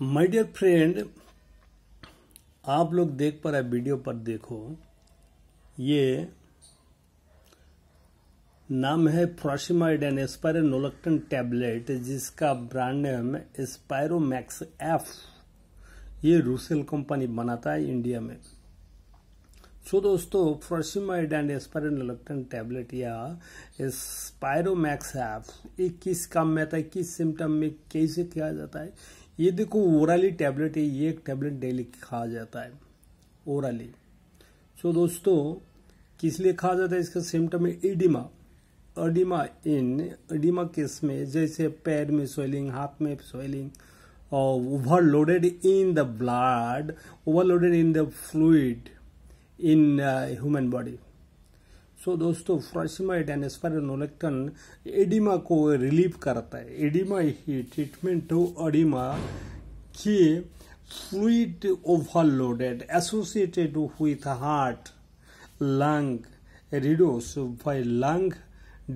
my dear friend आप लोग देख पा रहे वीडियो पर देखो ये नाम है फ्रॉशिमाइड एंड नोलक्टन टैबलेट जिसका ब्रांड नेम एस्पायरोमैक्स एफ ये रूसेल कंपनी बनाता है इंडिया में सो so, दोस्तों फ्रोशिमाइड एंड नोलक्टन टैबलेट या स्पायरोमैक्स एफ ये किस काम में आता है किस सिम्टम में कैसे किया जाता है ये देखो ओरली टैबलेट है ये एक टैबलेट डेली खाया जाता है ओरली सो so, दोस्तों किस लिए खाया जाता है इसका सिम्टम है oedema oedema in oedema case में जैसे पैर में स्वेलिंग हाथ में स्वेलिंग और overloaded in the blood overloaded in the fluid in human body so so, दोस्तों फ्रोसिमाइड एंड एस्पायरोनोलेक्टन एडिमा को रिलीव करता है एडिमा ही ट्रीटमेंट हो एडिमा के fluid overloaded associated with heart lung रिडोस बाय लंग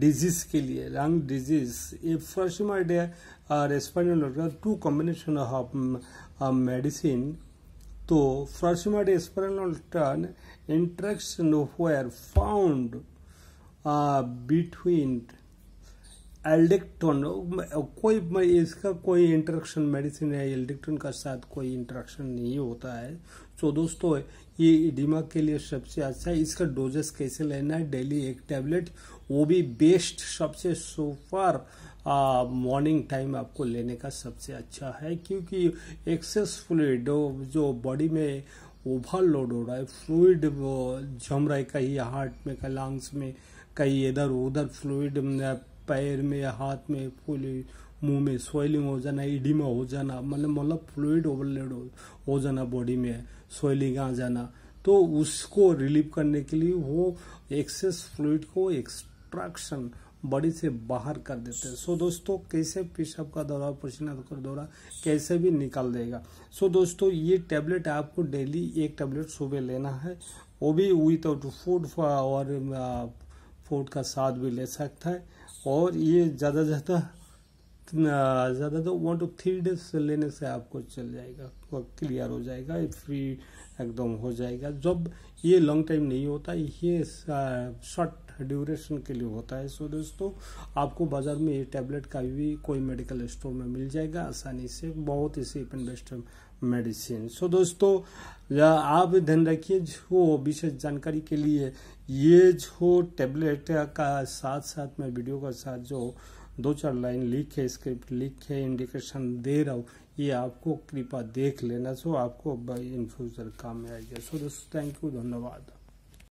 डिजीज के लिए लंग डिजीज ये फ्रोसिमाइड और spironolactone two combination of medicine तो approximate spinal turn interactions were found uh, between Aldactone कोई इसका कोई इंटरेक्शन मेडिसिन है एल्डिक्टोन का साथ कोई इंटरेक्शन नहीं होता है तो दोस्तों ये दिमाग के लिए सबसे अच्छा है इसका डोजेस कैसे लेना है डेली एक टैबलेट वो भी बेस्ट सबसे सोफार मॉर्निंग टाइम आपको लेने का सबसे अच्छा है क्योंकि एक्सेस फ्लूड जो बॉडी में ओवरलोड हो रहा है फ्लूड जम रहा है कहीं हार्ट में कहीं लंग्स में कहीं इधर उधर फ्लूड पैर में हाथ में फूले मुंह में स्वेलिंग हो जाना इडिमा हो जाना मतलब मतलब फ्लूड ओवरलोड हो जाना बॉडी में स्वेलिंग आ जाना तो उसको रिलीव करने के लिए वो एक्सेस फ्लूड को एक्सट्रैक्शन बॉडी से बाहर कर देते हैं सो so, दोस्तों कैसे पेशाब का दौरा पसीना का दौरा कैसे भी निकाल देगा सो so, दोस्तों ये टैबलेट आपको डेली एक टैबलेट सुबह लेना है वो भी आउट फूड और फूड का साथ भी ले सकता है और ये ज़्यादा ज़्यादा ज़्यादा तो वन टू थ्री डेज लेने से आपको चल जाएगा क्लियर हो जाएगा फ्री एकदम हो जाएगा जब ये लॉन्ग टाइम नहीं होता ये शॉर्ट ड्यूरेशन के लिए होता है सो दोस्तों आपको बाज़ार में ये टैबलेट का भी कोई मेडिकल स्टोर में मिल जाएगा आसानी से बहुत ही safe and best medicine so दोस्तों आप ध्यान रखिए जो विशेष जानकारी के लिए ये जो टैबलेट का साथ साथ में वीडियो का साथ जो दो चार लाइन लिख के स्क्रिप्ट लिख के इंडिकेशन दे रहा हूँ ये आपको कृपा देख लेना सो आपको इन फ्यूचर काम में आएगा सो दोस्तों थैंक यू धन्यवाद